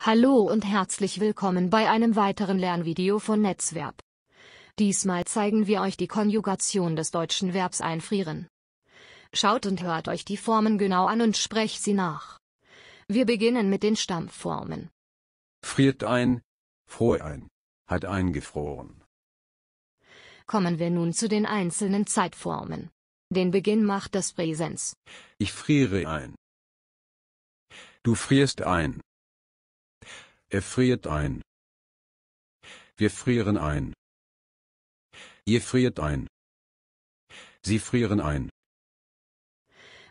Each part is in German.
Hallo und herzlich willkommen bei einem weiteren Lernvideo von Netzverb. Diesmal zeigen wir euch die Konjugation des deutschen Verbs einfrieren. Schaut und hört euch die Formen genau an und sprecht sie nach. Wir beginnen mit den Stammformen. Friert ein, fror ein, hat eingefroren. Kommen wir nun zu den einzelnen Zeitformen. Den Beginn macht das Präsens. Ich friere ein. Du frierst ein. Er friert ein. Wir frieren ein. Ihr friert ein. Sie frieren ein.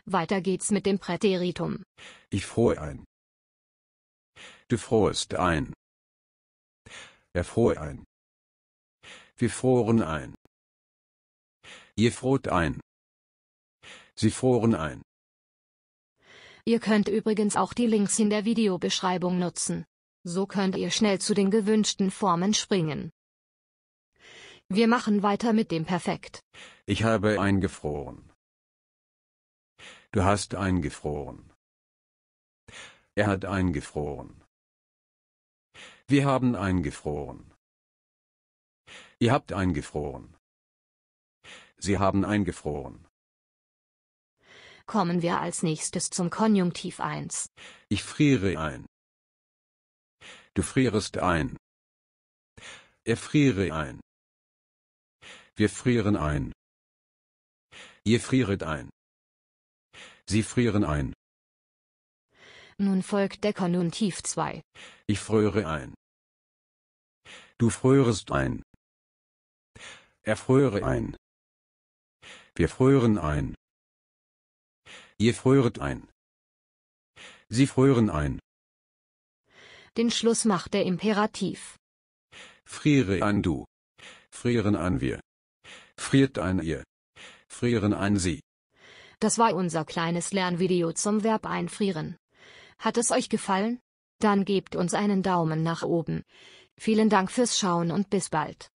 Weiter geht's mit dem Präteritum. Ich frohe ein. Du frohest ein. Er frohe ein. Wir froren ein. Ihr froht ein. Sie froren ein. Ihr könnt übrigens auch die Links in der Videobeschreibung nutzen. So könnt ihr schnell zu den gewünschten Formen springen. Wir machen weiter mit dem Perfekt. Ich habe eingefroren. Du hast eingefroren. Er hat eingefroren. Wir haben eingefroren. Ihr habt eingefroren. Sie haben eingefroren. Kommen wir als nächstes zum Konjunktiv 1. Ich friere ein. Du frierest ein. Er friere ein. Wir frieren ein. Ihr frieret ein. Sie frieren ein. Nun folgt der Konjunktiv 2. Ich fröre ein. Du frörest ein. Er fröre ein. Wir frören ein. Ihr fröret ein. Sie frören ein. Den Schluss macht der Imperativ. Friere an du. Frieren an wir. Friert an ihr. Frieren an sie. Das war unser kleines Lernvideo zum Verb einfrieren. Hat es euch gefallen? Dann gebt uns einen Daumen nach oben. Vielen Dank fürs Schauen und bis bald.